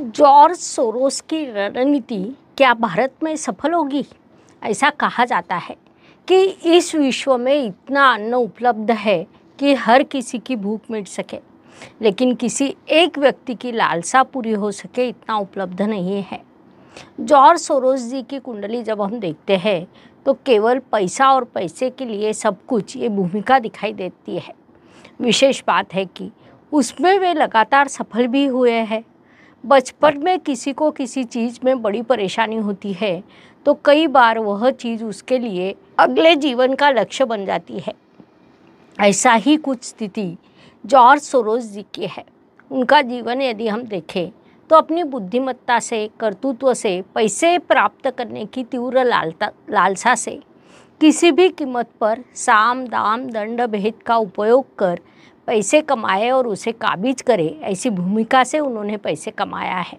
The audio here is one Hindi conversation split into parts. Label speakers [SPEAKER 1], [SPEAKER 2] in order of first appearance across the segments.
[SPEAKER 1] जॉर्ज सोरोस की रणनीति क्या भारत में सफल होगी ऐसा कहा जाता है कि इस विश्व में इतना अन्न उपलब्ध है कि हर किसी की भूख मिट सके लेकिन किसी एक व्यक्ति की लालसा पूरी हो सके इतना उपलब्ध नहीं है जॉर्ज सोरोस जी की कुंडली जब हम देखते हैं तो केवल पैसा और पैसे के लिए सब कुछ ये भूमिका दिखाई देती है विशेष बात है कि उसमें वे लगातार सफल भी हुए हैं बचपन में किसी को किसी चीज़ में बड़ी परेशानी होती है तो कई बार वह चीज़ उसके लिए अगले जीवन का लक्ष्य बन जाती है ऐसा ही कुछ स्थिति जॉर्ज सोरोज जी की है उनका जीवन यदि हम देखें तो अपनी बुद्धिमत्ता से कर्तृत्व से पैसे प्राप्त करने की तीव्र लालता लालसा से किसी भी कीमत पर साम दाम दंड भेद का उपयोग कर पैसे कमाए और उसे काबिज करे ऐसी भूमिका से उन्होंने पैसे कमाया है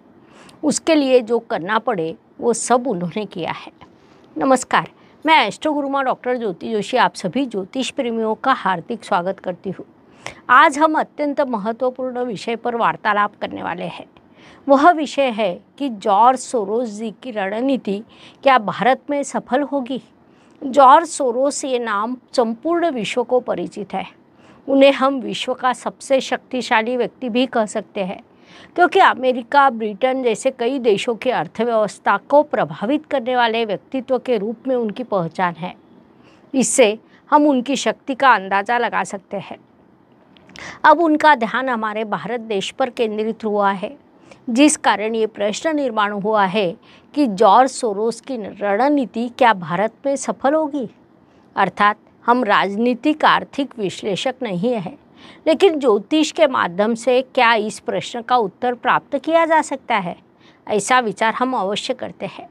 [SPEAKER 1] उसके लिए जो करना पड़े वो सब उन्होंने किया है नमस्कार मैं एस्ट्रोगुरुमा गुरुमा डॉक्टर ज्योति जोशी आप सभी ज्योतिष प्रेमियों का हार्दिक स्वागत करती हूँ आज हम अत्यंत महत्वपूर्ण विषय पर वार्तालाप करने वाले हैं वह विषय है कि जॉर्ज सोरोस जी की रणनीति क्या भारत में सफल होगी जॉर्ज सोरोस ये नाम संपूर्ण विश्व को परिचित है उन्हें हम विश्व का सबसे शक्तिशाली व्यक्ति भी कह सकते हैं क्योंकि अमेरिका ब्रिटेन जैसे कई देशों की अर्थव्यवस्था को प्रभावित करने वाले व्यक्तित्व के रूप में उनकी पहचान है इससे हम उनकी शक्ति का अंदाज़ा लगा सकते हैं अब उनका ध्यान हमारे भारत देश पर केंद्रित हुआ है जिस कारण ये प्रश्न निर्माण हुआ है कि जॉर्ज सोरोस की रणनीति क्या भारत में सफल होगी अर्थात हम राजनीतिक आर्थिक विश्लेषक नहीं हैं लेकिन ज्योतिष के माध्यम से क्या इस प्रश्न का उत्तर प्राप्त किया जा सकता है ऐसा विचार हम अवश्य करते हैं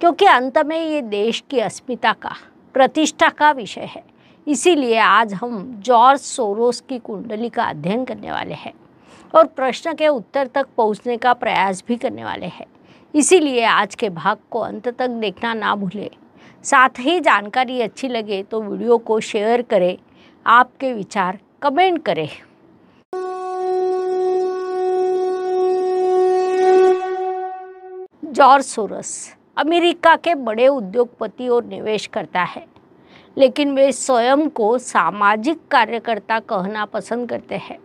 [SPEAKER 1] क्योंकि अंत में ये देश की अस्मिता का प्रतिष्ठा का विषय है इसीलिए आज हम जॉर्ज सोरोस की कुंडली का अध्ययन करने वाले हैं और प्रश्न के उत्तर तक पहुंचने का प्रयास भी करने वाले हैं इसीलिए आज के भाग को अंत तक देखना ना भूलें साथ ही जानकारी अच्छी लगे तो वीडियो को शेयर करें आपके विचार कमेंट करें जॉर्ज सोरस अमेरिका के बड़े उद्योगपति और निवेश करता है लेकिन वे स्वयं को सामाजिक कार्यकर्ता कहना पसंद करते हैं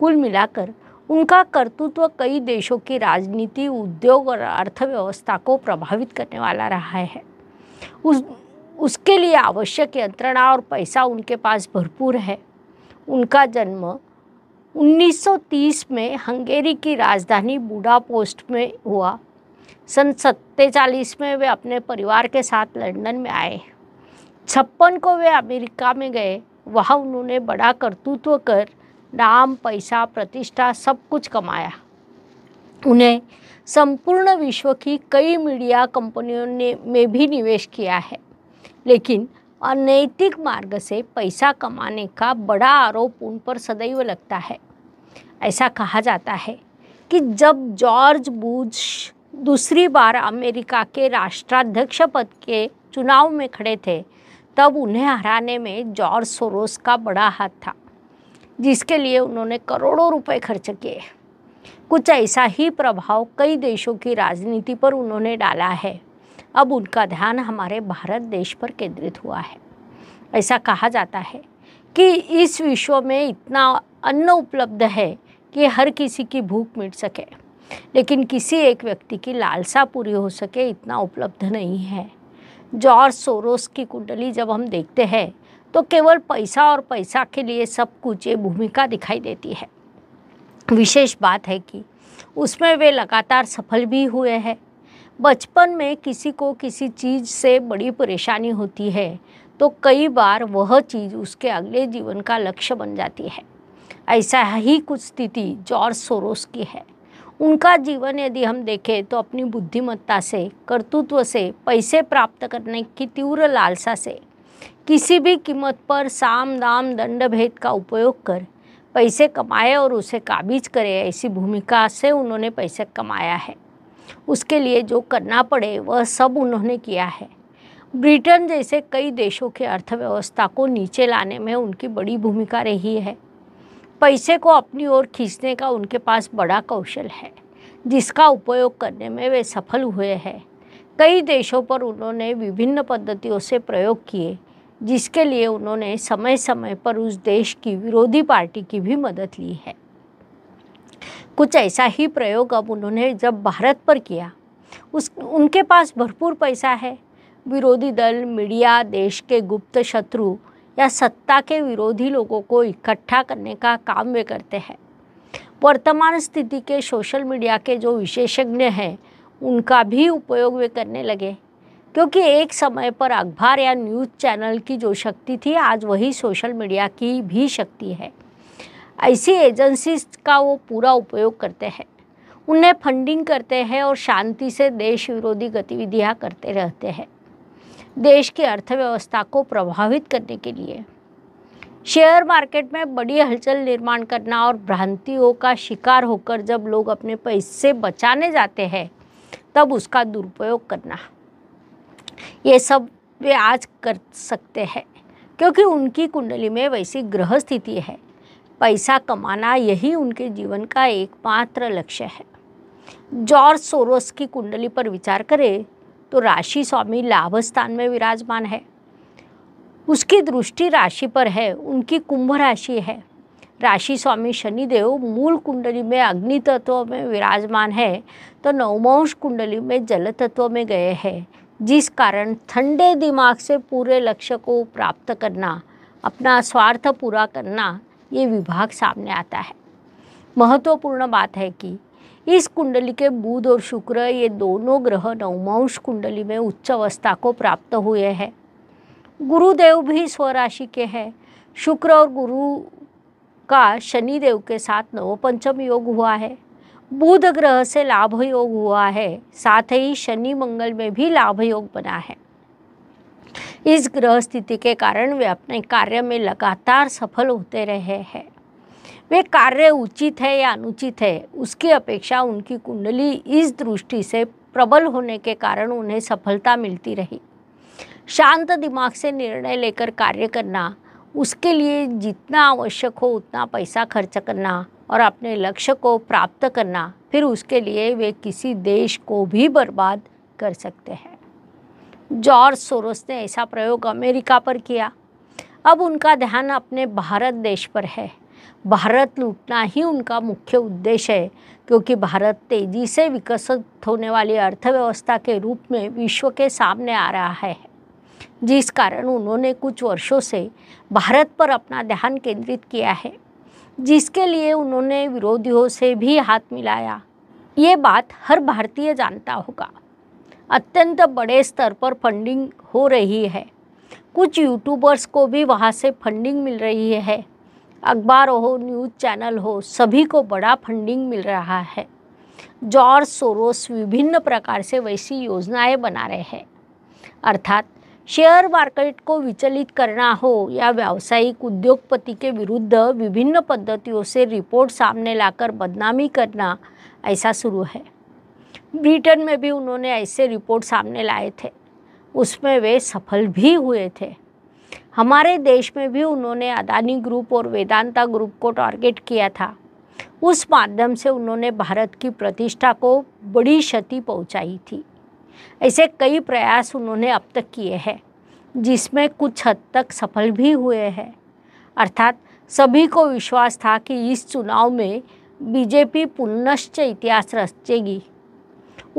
[SPEAKER 1] कुल मिलाकर उनका कर्तृत्व कई देशों की राजनीति उद्योग और अर्थव्यवस्था को प्रभावित करने वाला रहा है उस उसके लिए आवश्यक यंत्रणा और पैसा उनके पास भरपूर है उनका जन्म 1930 में हंगेरी की राजधानी बूढ़ापोस्ट में हुआ सन सत्तेचालीस में वे अपने परिवार के साथ लंदन में आए छप्पन को वे अमेरिका में गए वहाँ उन्होंने बड़ा कर्तृत्व कर नाम पैसा प्रतिष्ठा सब कुछ कमाया उन्हें संपूर्ण विश्व की कई मीडिया कंपनियों ने में भी निवेश किया है लेकिन अनैतिक मार्ग से पैसा कमाने का बड़ा आरोप उन पर सदैव लगता है ऐसा कहा जाता है कि जब जॉर्ज बुज दूसरी बार अमेरिका के राष्ट्राध्यक्ष पद के चुनाव में खड़े थे तब उन्हें हराने में जॉर्ज सोरोस का बड़ा हाथ था जिसके लिए उन्होंने करोड़ों रुपए खर्च किए कुछ ऐसा ही प्रभाव कई देशों की राजनीति पर उन्होंने डाला है अब उनका ध्यान हमारे भारत देश पर केंद्रित हुआ है ऐसा कहा जाता है कि इस विश्व में इतना अन्न उपलब्ध है कि हर किसी की भूख मिट सके लेकिन किसी एक व्यक्ति की लालसा पूरी हो सके इतना उपलब्ध नहीं है जॉर्ज सोरोस की कुंडली जब हम देखते हैं तो केवल पैसा और पैसा के लिए सब कुछ ये भूमिका दिखाई देती है विशेष बात है कि उसमें वे लगातार सफल भी हुए हैं बचपन में किसी को किसी चीज़ से बड़ी परेशानी होती है तो कई बार वह चीज़ उसके अगले जीवन का लक्ष्य बन जाती है ऐसा ही कुछ स्थिति जॉर्ज सोरोस की है उनका जीवन यदि हम देखें तो अपनी बुद्धिमत्ता से कर्तृत्व से पैसे प्राप्त करने की तीव्र लालसा से किसी भी कीमत पर साम दाम दंड भेद का उपयोग कर पैसे कमाए और उसे काबिज करे ऐसी भूमिका से उन्होंने पैसे कमाया है उसके लिए जो करना पड़े वह सब उन्होंने किया है ब्रिटेन जैसे कई देशों के अर्थव्यवस्था को नीचे लाने में उनकी बड़ी भूमिका रही है पैसे को अपनी ओर खींचने का उनके पास बड़ा कौशल है जिसका उपयोग करने में वे सफल हुए हैं कई देशों पर उन्होंने विभिन्न पद्धतियों से प्रयोग किए जिसके लिए उन्होंने समय समय पर उस देश की विरोधी पार्टी की भी मदद ली है कुछ ऐसा ही प्रयोग अब उन्होंने जब भारत पर किया उस उनके पास भरपूर पैसा है विरोधी दल मीडिया देश के गुप्त शत्रु या सत्ता के विरोधी लोगों को इकट्ठा करने का काम वे करते हैं वर्तमान स्थिति के सोशल मीडिया के जो विशेषज्ञ हैं उनका भी उपयोग वे करने लगे क्योंकि एक समय पर अखबार या न्यूज़ चैनल की जो शक्ति थी आज वही सोशल मीडिया की भी शक्ति है ऐसी एजेंसीज का वो पूरा उपयोग करते हैं उन्हें फंडिंग करते हैं और शांति से देश विरोधी गतिविधियां करते रहते हैं देश की अर्थव्यवस्था को प्रभावित करने के लिए शेयर मार्केट में बड़ी हलचल निर्माण करना और भ्रांतियों का शिकार होकर जब लोग अपने पैसे बचाने जाते हैं तब उसका दुरुपयोग करना ये सब वे आज कर सकते हैं क्योंकि उनकी कुंडली में वैसी ग्रह स्थिति है पैसा कमाना यही उनके जीवन का एकमात्र लक्ष्य है जॉर्ज सोरोस की कुंडली पर विचार करें तो राशि स्वामी लाभ स्थान में विराजमान है उसकी दृष्टि राशि पर है उनकी कुंभ राशि है राशि स्वामी शनिदेव मूल कुंडली में अग्नि तत्व में विराजमान है तो नवमांश कुंडली में जल तत्व में गए हैं जिस कारण ठंडे दिमाग से पूरे लक्ष्य को प्राप्त करना अपना स्वार्थ पूरा करना ये विभाग सामने आता है महत्वपूर्ण बात है कि इस कुंडली के बुध और शुक्र ये दोनों ग्रह नवमांश कुंडली में उच्च अवस्था को प्राप्त हुए हैं गुरुदेव भी स्वराशि के हैं शुक्र और गुरु का शनिदेव के साथ नवपंचम योग हुआ है बुध ग्रह से लाभ योग हुआ है साथ ही शनि मंगल में भी लाभ योग बना है इस ग्रह स्थिति के कारण वे अपने कार्य में लगातार सफल होते रहे हैं वे कार्य उचित है या अनुचित है उसकी अपेक्षा उनकी कुंडली इस दृष्टि से प्रबल होने के कारण उन्हें सफलता मिलती रही शांत दिमाग से निर्णय लेकर कार्य करना उसके लिए जितना आवश्यक हो उतना पैसा खर्च करना और अपने लक्ष्य को प्राप्त करना फिर उसके लिए वे किसी देश को भी बर्बाद कर सकते हैं जॉर्ज सोरोस ने ऐसा प्रयोग अमेरिका पर किया अब उनका ध्यान अपने भारत देश पर है भारत लूटना ही उनका मुख्य उद्देश्य है क्योंकि भारत तेज़ी से विकसित होने वाली अर्थव्यवस्था के रूप में विश्व के सामने आ रहा है जिस कारण उन्होंने कुछ वर्षों से भारत पर अपना ध्यान केंद्रित किया है जिसके लिए उन्होंने विरोधियों से भी हाथ मिलाया ये बात हर भारतीय जानता होगा अत्यंत बड़े स्तर पर फंडिंग हो रही है कुछ यूट्यूबर्स को भी वहाँ से फंडिंग मिल रही है अखबार हो न्यूज़ चैनल हो सभी को बड़ा फंडिंग मिल रहा है जॉर्ज सोरोस विभिन्न प्रकार से वैसी योजनाएं बना रहे हैं अर्थात शेयर मार्केट को विचलित करना हो या व्यावसायिक उद्योगपति के विरुद्ध विभिन्न पद्धतियों से रिपोर्ट सामने लाकर बदनामी करना ऐसा शुरू है ब्रिटेन में भी उन्होंने ऐसे रिपोर्ट सामने लाए थे उसमें वे सफल भी हुए थे हमारे देश में भी उन्होंने अदानी ग्रुप और वेदांता ग्रुप को टारगेट किया था उस माध्यम से उन्होंने भारत की प्रतिष्ठा को बड़ी क्षति पहुंचाई थी ऐसे कई प्रयास उन्होंने अब तक किए हैं जिसमें कुछ हद तक सफल भी हुए हैं अर्थात सभी को विश्वास था कि इस चुनाव में बीजेपी पुनश्च इतिहास रचेगी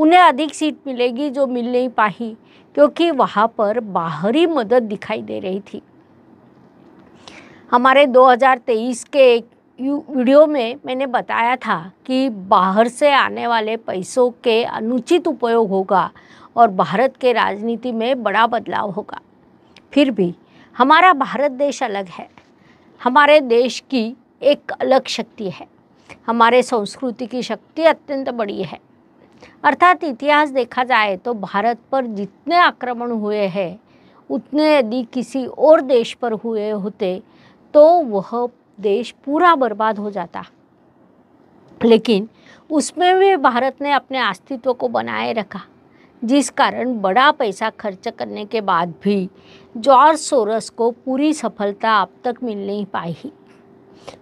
[SPEAKER 1] उन्हें अधिक सीट मिलेगी जो मिल नहीं पाई क्योंकि वहाँ पर बाहरी मदद दिखाई दे रही थी हमारे 2023 के एक वीडियो में मैंने बताया था कि बाहर से आने वाले पैसों के अनुचित उपयोग होगा और भारत के राजनीति में बड़ा बदलाव होगा फिर भी हमारा भारत देश अलग है हमारे देश की एक अलग शक्ति है हमारे संस्कृति की शक्ति अत्यंत बड़ी है अर्थात इतिहास देखा जाए तो भारत पर जितने आक्रमण हुए हैं उतने यदि किसी और देश पर हुए होते तो वह देश पूरा बर्बाद हो जाता लेकिन उसमें भी भारत ने अपने अस्तित्व को बनाए रखा जिस कारण बड़ा पैसा खर्च करने के बाद भी जॉर्ज सोरस को पूरी सफलता अब तक मिल नहीं पाई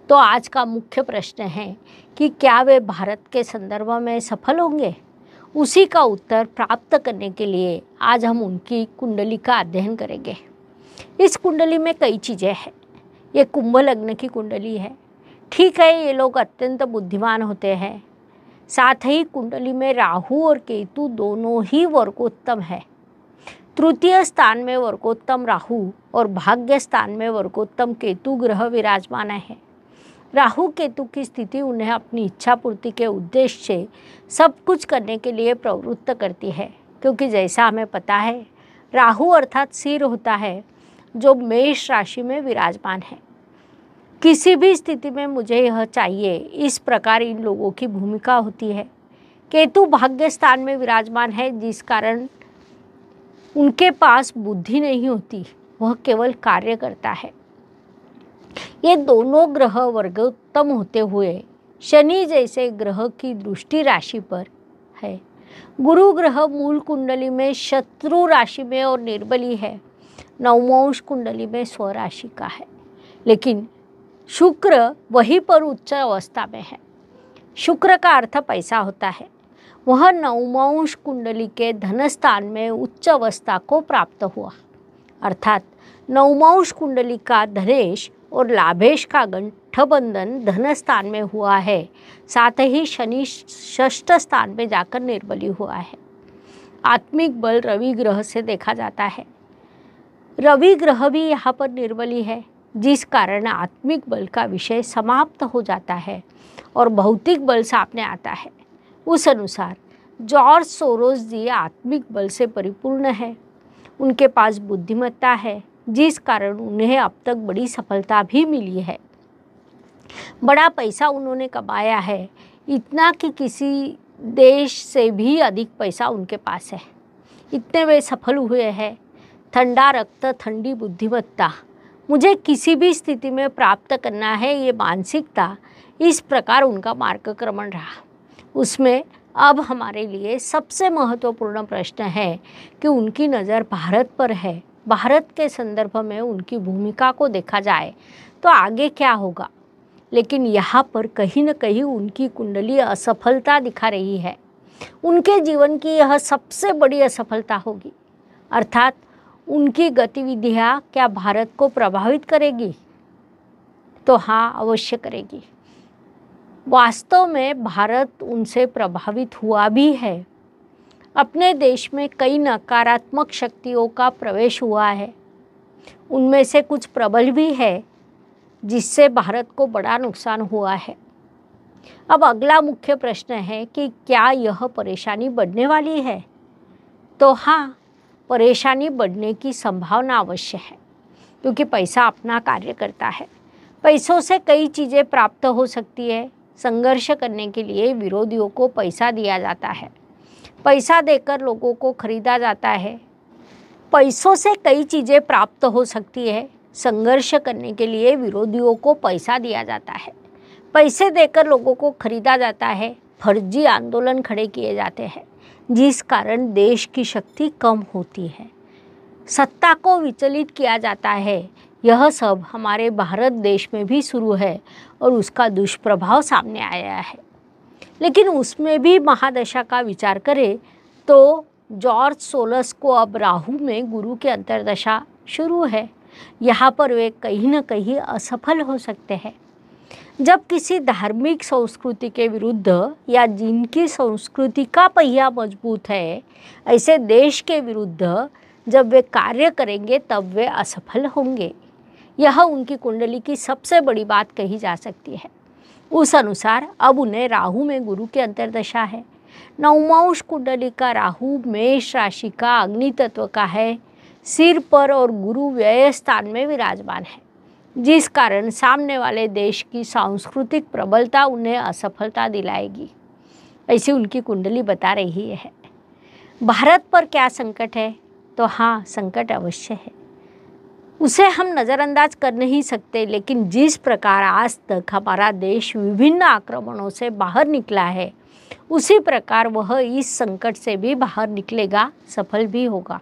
[SPEAKER 1] तो आज का मुख्य प्रश्न है कि क्या वे भारत के संदर्भ में सफल होंगे उसी का उत्तर प्राप्त करने के लिए आज हम उनकी कुंडली का अध्ययन करेंगे इस कुंडली में कई चीज़ें हैं ये कुंभ लग्न की कुंडली है ठीक है ये लोग अत्यंत बुद्धिमान होते हैं साथ ही कुंडली में राहु और केतु दोनों ही वर्गोत्तम है तृतीय स्थान में वर्गोत्तम राहु और भाग्य स्थान में वर्गोत्तम केतु ग्रह विराजमान है राहु केतु की स्थिति उन्हें अपनी इच्छा पूर्ति के उद्देश्य से सब कुछ करने के लिए प्रवृत्त करती है क्योंकि जैसा हमें पता है राहु अर्थात सिर होता है जो मेष राशि में विराजमान है किसी भी स्थिति में मुझे यह चाहिए इस प्रकार इन लोगों की भूमिका होती है केतु भाग्य स्थान में विराजमान है जिस कारण उनके पास बुद्धि नहीं होती वह केवल कार्य करता है ये दोनों ग्रह वर्ग उत्तम होते हुए शनि जैसे ग्रह की दृष्टि राशि पर है गुरु ग्रह मूल कुंडली में शत्रु राशि में और निर्बली है नवमांश कुंडली में स्वराशि का है लेकिन शुक्र वहीं पर उच्च अवस्था में है शुक्र का अर्थ पैसा होता है वह नवमांश कुंडली के धनस्थान में उच्च अवस्था को प्राप्त हुआ अर्थात नवमांश कुंडली का धनेश और लाभेश का गंठबंधन धनस्थान में हुआ है साथ ही शनि षष्ठ स्थान में जाकर निर्बली हुआ है आत्मिक बल रवि ग्रह से देखा जाता है रवि ग्रह भी यहाँ पर निर्बली है जिस कारण आत्मिक बल का विषय समाप्त हो जाता है और भौतिक बल सामने आता है उस अनुसार जॉर्ज सोरोस जी आत्मिक बल से परिपूर्ण है उनके पास बुद्धिमत्ता है जिस कारण उन्हें अब तक बड़ी सफलता भी मिली है बड़ा पैसा उन्होंने कमाया है इतना कि किसी देश से भी अधिक पैसा उनके पास है इतने वे सफल हुए हैं ठंडा रक्त ठंडी बुद्धिमत्ता मुझे किसी भी स्थिति में प्राप्त करना है ये मानसिकता इस प्रकार उनका मार्गक्रमण रहा उसमें अब हमारे लिए सबसे महत्वपूर्ण प्रश्न है कि उनकी नज़र भारत पर है भारत के संदर्भ में उनकी भूमिका को देखा जाए तो आगे क्या होगा लेकिन यहाँ पर कहीं ना कहीं उनकी कुंडली असफलता दिखा रही है उनके जीवन की यह सबसे बड़ी असफलता होगी अर्थात उनकी गतिविधियां क्या भारत को प्रभावित करेगी तो हाँ अवश्य करेगी वास्तव में भारत उनसे प्रभावित हुआ भी है अपने देश में कई नकारात्मक शक्तियों का प्रवेश हुआ है उनमें से कुछ प्रबल भी है जिससे भारत को बड़ा नुकसान हुआ है अब अगला मुख्य प्रश्न है कि क्या यह परेशानी बढ़ने वाली है तो हाँ परेशानी बढ़ने की संभावना अवश्य है क्योंकि पैसा अपना कार्य करता है पैसों से कई चीज़ें प्राप्त हो सकती है संघर्ष करने के लिए विरोधियों को पैसा दिया जाता है पैसा देकर लोगों को खरीदा जाता है पैसों से कई चीज़ें प्राप्त हो सकती है संघर्ष करने के लिए विरोधियों को पैसा दिया जाता है पैसे देकर लोगों को खरीदा जाता है फर्जी आंदोलन खड़े किए जाते हैं जिस कारण देश की शक्ति कम होती है सत्ता को विचलित किया जाता है यह सब हमारे भारत देश में भी शुरू है और उसका दुष्प्रभाव सामने आया है लेकिन उसमें भी महादशा का विचार करें तो जॉर्ज सोलस को अब राहु में गुरु की अंतर्दशा शुरू है यहाँ पर वे कहीं ना कहीं असफल हो सकते हैं जब किसी धार्मिक संस्कृति के विरुद्ध या जिनकी संस्कृति का पहिया मजबूत है ऐसे देश के विरुद्ध जब वे कार्य करेंगे तब वे असफल होंगे यह उनकी कुंडली की सबसे बड़ी बात कही जा सकती है उस अनुसार अब उन्हें राहु में गुरु की अंतर्दशा है नवमांश कुंडली का राहु मेष राशि का अग्नि तत्व का है सिर पर और गुरु व्यय स्थान में विराजमान है जिस कारण सामने वाले देश की सांस्कृतिक प्रबलता उन्हें असफलता दिलाएगी ऐसी उनकी कुंडली बता रही है भारत पर क्या संकट है तो हाँ संकट अवश्य है उसे हम नज़रअंदाज कर नहीं सकते लेकिन जिस प्रकार आज तक हमारा देश विभिन्न आक्रमणों से बाहर निकला है उसी प्रकार वह इस संकट से भी बाहर निकलेगा सफल भी होगा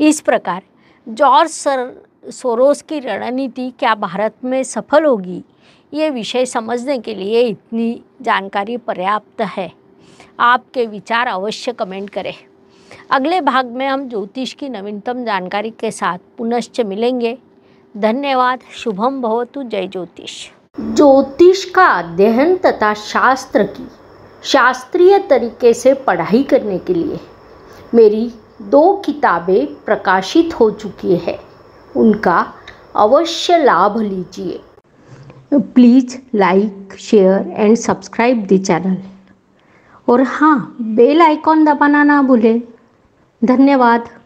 [SPEAKER 1] इस प्रकार जॉर्ज सर सोरोस की रणनीति क्या भारत में सफल होगी ये विषय समझने के लिए इतनी जानकारी पर्याप्त है आपके विचार अवश्य कमेंट करें अगले भाग में हम ज्योतिष की नवीनतम जानकारी के साथ पुनश्च मिलेंगे धन्यवाद शुभम भवतु जय ज्योतिष ज्योतिष का अध्ययन तथा शास्त्र की शास्त्रीय तरीके से पढ़ाई करने के लिए मेरी दो किताबें प्रकाशित हो चुकी है उनका अवश्य लाभ लीजिए please like share and subscribe the channel और हाँ बेल आइकॉन दबाना ना भूलें धन्यवाद